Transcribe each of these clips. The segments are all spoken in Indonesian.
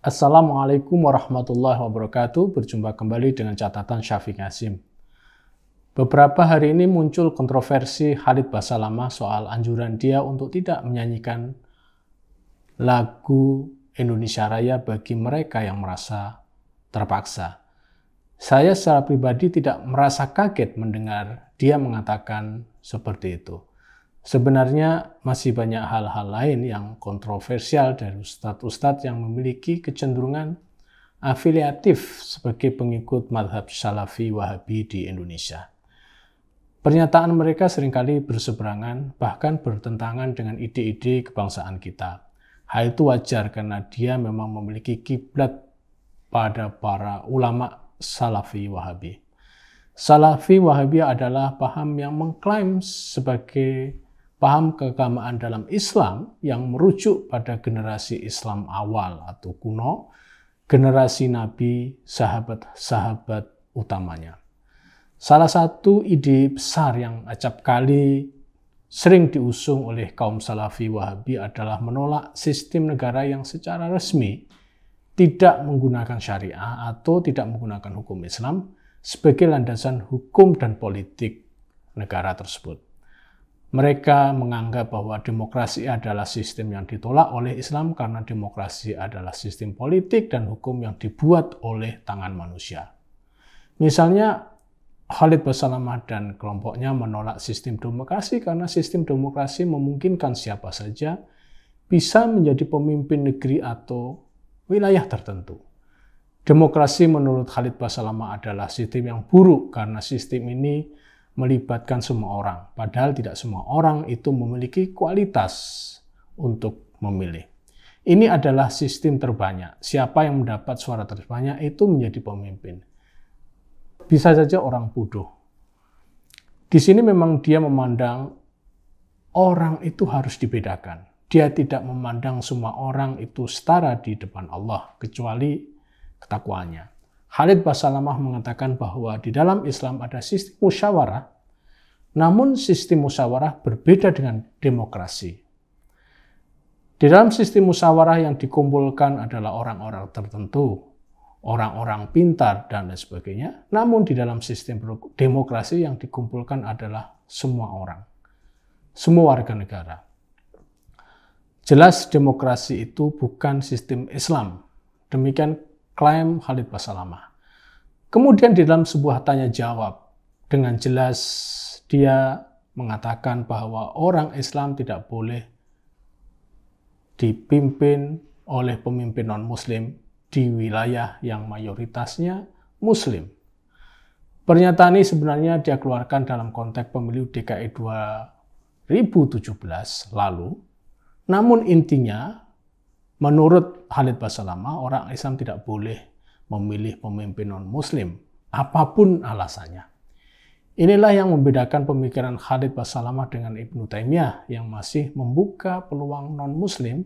Assalamualaikum warahmatullahi wabarakatuh. Berjumpa kembali dengan catatan Syafiq Asim. Beberapa hari ini muncul kontroversi Khalid Basalamah soal anjuran dia untuk tidak menyanyikan lagu Indonesia Raya bagi mereka yang merasa terpaksa. Saya secara pribadi tidak merasa kaget mendengar dia mengatakan seperti itu. Sebenarnya masih banyak hal-hal lain yang kontroversial dari ustadz-ustadz yang memiliki kecenderungan afiliatif sebagai pengikut madhab salafi wahabi di Indonesia. Pernyataan mereka seringkali berseberangan, bahkan bertentangan dengan ide-ide kebangsaan kita. Hal itu wajar karena dia memang memiliki kiblat pada para ulama Salafi Wahabi. Salafi Wahabi adalah paham yang mengklaim sebagai paham keagamaan dalam Islam yang merujuk pada generasi Islam awal atau kuno, generasi Nabi, sahabat-sahabat utamanya. Salah satu ide besar yang acap kali sering diusung oleh kaum Salafi Wahabi adalah menolak sistem negara yang secara resmi tidak menggunakan syariah atau tidak menggunakan hukum Islam sebagai landasan hukum dan politik negara tersebut. Mereka menganggap bahwa demokrasi adalah sistem yang ditolak oleh Islam karena demokrasi adalah sistem politik dan hukum yang dibuat oleh tangan manusia. Misalnya, Khalid Basalamah dan kelompoknya menolak sistem demokrasi karena sistem demokrasi memungkinkan siapa saja bisa menjadi pemimpin negeri atau wilayah tertentu. Demokrasi menurut Khalid Basalamah adalah sistem yang buruk karena sistem ini melibatkan semua orang, padahal tidak semua orang itu memiliki kualitas untuk memilih. Ini adalah sistem terbanyak. Siapa yang mendapat suara terbanyak itu menjadi pemimpin. Bisa saja orang bodoh. Di sini memang dia memandang orang itu harus dibedakan. Dia tidak memandang semua orang itu setara di depan Allah, kecuali ketakwaannya. Khalid Basalamah mengatakan bahwa di dalam Islam ada sistem musyawarah, namun sistem musyawarah berbeda dengan demokrasi. Di dalam sistem musyawarah yang dikumpulkan adalah orang-orang tertentu, orang-orang pintar, dan lain sebagainya. Namun di dalam sistem demokrasi yang dikumpulkan adalah semua orang, semua warga negara. Jelas demokrasi itu bukan sistem Islam. Demikian klaim Khalid Basalama. Kemudian di dalam sebuah tanya jawab, dengan jelas dia mengatakan bahwa orang Islam tidak boleh dipimpin oleh pemimpin non-muslim di wilayah yang mayoritasnya muslim. Pernyataan ini sebenarnya dia keluarkan dalam konteks pemilu DKI 2017 lalu namun intinya, menurut Khalid Basalamah, orang Islam tidak boleh memilih pemimpin non-Muslim, apapun alasannya. Inilah yang membedakan pemikiran Khalid Basalamah dengan Ibnu Taimiyah yang masih membuka peluang non-Muslim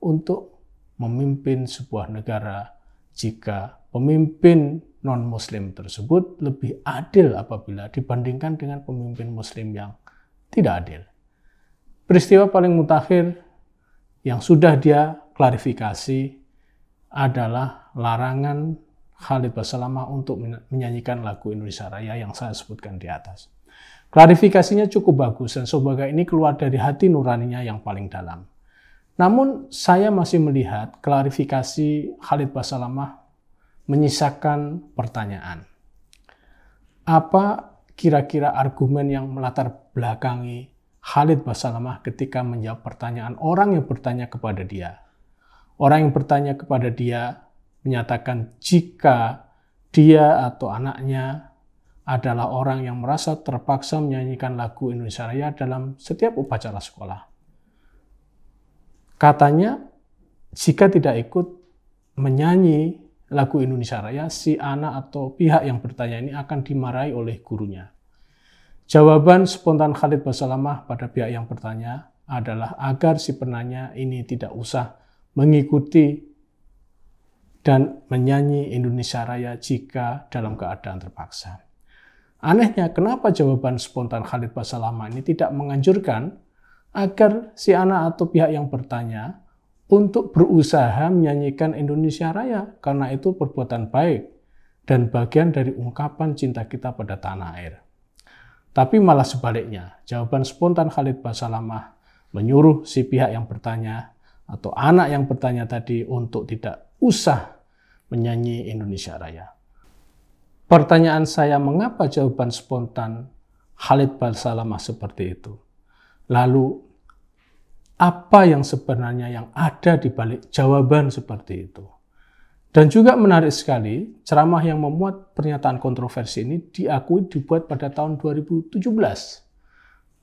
untuk memimpin sebuah negara jika pemimpin non-Muslim tersebut lebih adil apabila dibandingkan dengan pemimpin Muslim yang tidak adil. Peristiwa paling mutakhir yang sudah dia klarifikasi adalah larangan Khalid Basalamah untuk menyanyikan lagu Indonesia Raya yang saya sebutkan di atas. Klarifikasinya cukup bagus dan sebagai ini keluar dari hati nuraninya yang paling dalam. Namun saya masih melihat klarifikasi Khalid Basalamah menyisakan pertanyaan. Apa kira-kira argumen yang melatar belakangi Khalid Basalamah ketika menjawab pertanyaan orang yang bertanya kepada dia. Orang yang bertanya kepada dia menyatakan jika dia atau anaknya adalah orang yang merasa terpaksa menyanyikan lagu Indonesia Raya dalam setiap upacara sekolah. Katanya, jika tidak ikut menyanyi lagu Indonesia Raya, si anak atau pihak yang bertanya ini akan dimarahi oleh gurunya. Jawaban spontan Khalid Basalamah pada pihak yang bertanya adalah agar si penanya ini tidak usah mengikuti dan menyanyi Indonesia Raya jika dalam keadaan terpaksa. Anehnya, kenapa jawaban spontan Khalid Basalamah ini tidak menganjurkan agar si anak atau pihak yang bertanya untuk berusaha menyanyikan Indonesia Raya karena itu perbuatan baik dan bagian dari ungkapan cinta kita pada tanah air. Tapi malah sebaliknya, jawaban spontan Khalid Basalamah menyuruh si pihak yang bertanya atau anak yang bertanya tadi untuk tidak usah menyanyi Indonesia Raya. Pertanyaan saya mengapa jawaban spontan Khalid Basalamah seperti itu? Lalu apa yang sebenarnya yang ada di balik jawaban seperti itu? Dan juga menarik sekali, ceramah yang memuat pernyataan kontroversi ini diakui dibuat pada tahun 2017.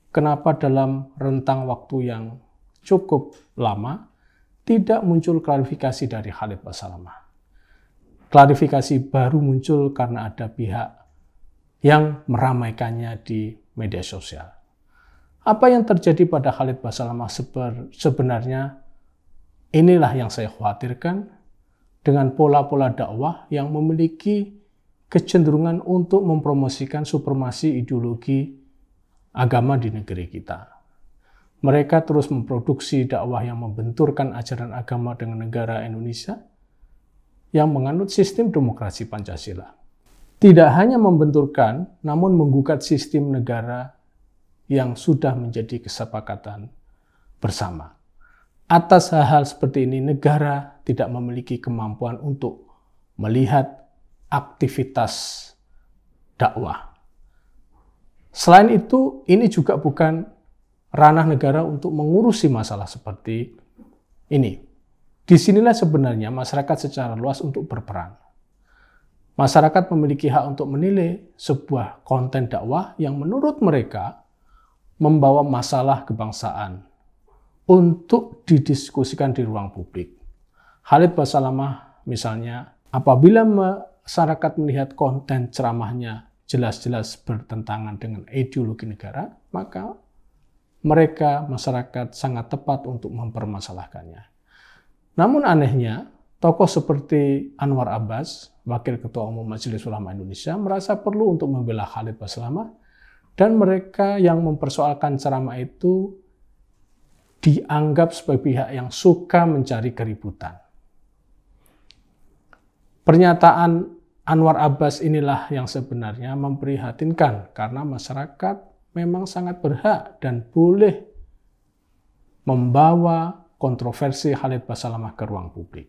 Kenapa dalam rentang waktu yang cukup lama tidak muncul klarifikasi dari Khalid Basalamah? Klarifikasi baru muncul karena ada pihak yang meramaikannya di media sosial. Apa yang terjadi pada Khalid Basalamah sebenarnya inilah yang saya khawatirkan dengan pola-pola dakwah yang memiliki kecenderungan untuk mempromosikan supremasi ideologi agama di negeri kita. Mereka terus memproduksi dakwah yang membenturkan ajaran agama dengan negara Indonesia yang menganut sistem demokrasi Pancasila. Tidak hanya membenturkan, namun menggugat sistem negara yang sudah menjadi kesepakatan bersama atas hal-hal seperti ini negara tidak memiliki kemampuan untuk melihat aktivitas dakwah. Selain itu, ini juga bukan ranah negara untuk mengurusi masalah seperti ini. Disinilah sebenarnya masyarakat secara luas untuk berperan. Masyarakat memiliki hak untuk menilai sebuah konten dakwah yang menurut mereka membawa masalah kebangsaan, untuk didiskusikan di ruang publik. Khalid Basalamah misalnya, apabila masyarakat melihat konten ceramahnya jelas-jelas bertentangan dengan ideologi negara, maka mereka masyarakat sangat tepat untuk mempermasalahkannya. Namun anehnya, tokoh seperti Anwar Abbas, Wakil Ketua Umum Majelis Ulama Indonesia, merasa perlu untuk membela Khalid Basalamah dan mereka yang mempersoalkan ceramah itu dianggap sebagai pihak yang suka mencari keributan. Pernyataan Anwar Abbas inilah yang sebenarnya memprihatinkan karena masyarakat memang sangat berhak dan boleh membawa kontroversi Khalid Basalamah ke ruang publik.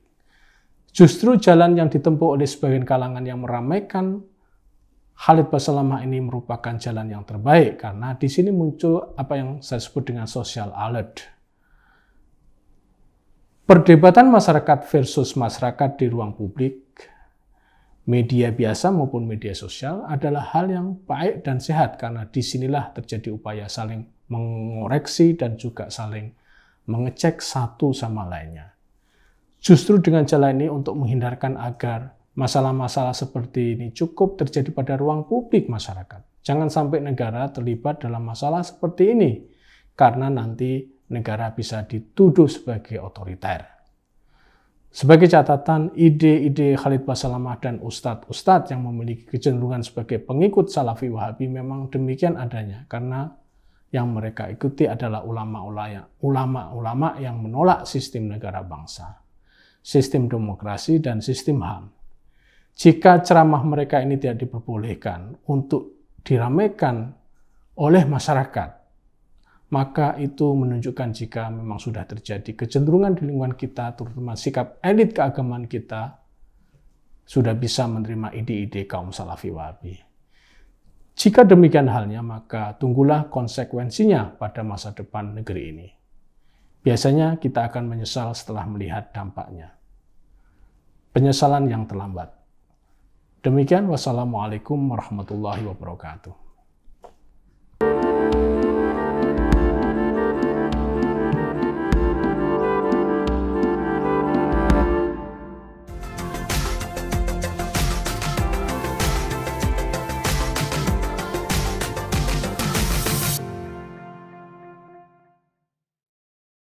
Justru jalan yang ditempuh oleh sebagian kalangan yang meramaikan Khalid Basalamah ini merupakan jalan yang terbaik karena di sini muncul apa yang saya sebut dengan social alert Perdebatan masyarakat versus masyarakat di ruang publik, media biasa maupun media sosial adalah hal yang baik dan sehat karena disinilah terjadi upaya saling mengoreksi dan juga saling mengecek satu sama lainnya. Justru dengan cara ini untuk menghindarkan agar masalah-masalah seperti ini cukup terjadi pada ruang publik masyarakat. Jangan sampai negara terlibat dalam masalah seperti ini karena nanti negara bisa dituduh sebagai otoriter. Sebagai catatan, ide-ide Khalid Basalamah dan ustadz-ustadz yang memiliki kecenderungan sebagai pengikut Salafi Wahabi memang demikian adanya, karena yang mereka ikuti adalah ulama-ulama yang menolak sistem negara bangsa, sistem demokrasi, dan sistem HAM. Jika ceramah mereka ini tidak diperbolehkan untuk diramaikan oleh masyarakat, maka itu menunjukkan jika memang sudah terjadi kecenderungan di lingkungan kita, terutama sikap elit keagamaan kita, sudah bisa menerima ide-ide kaum salafi wahabi. Jika demikian halnya, maka tunggulah konsekuensinya pada masa depan negeri ini. Biasanya kita akan menyesal setelah melihat dampaknya. Penyesalan yang terlambat. Demikian, wassalamualaikum warahmatullahi wabarakatuh.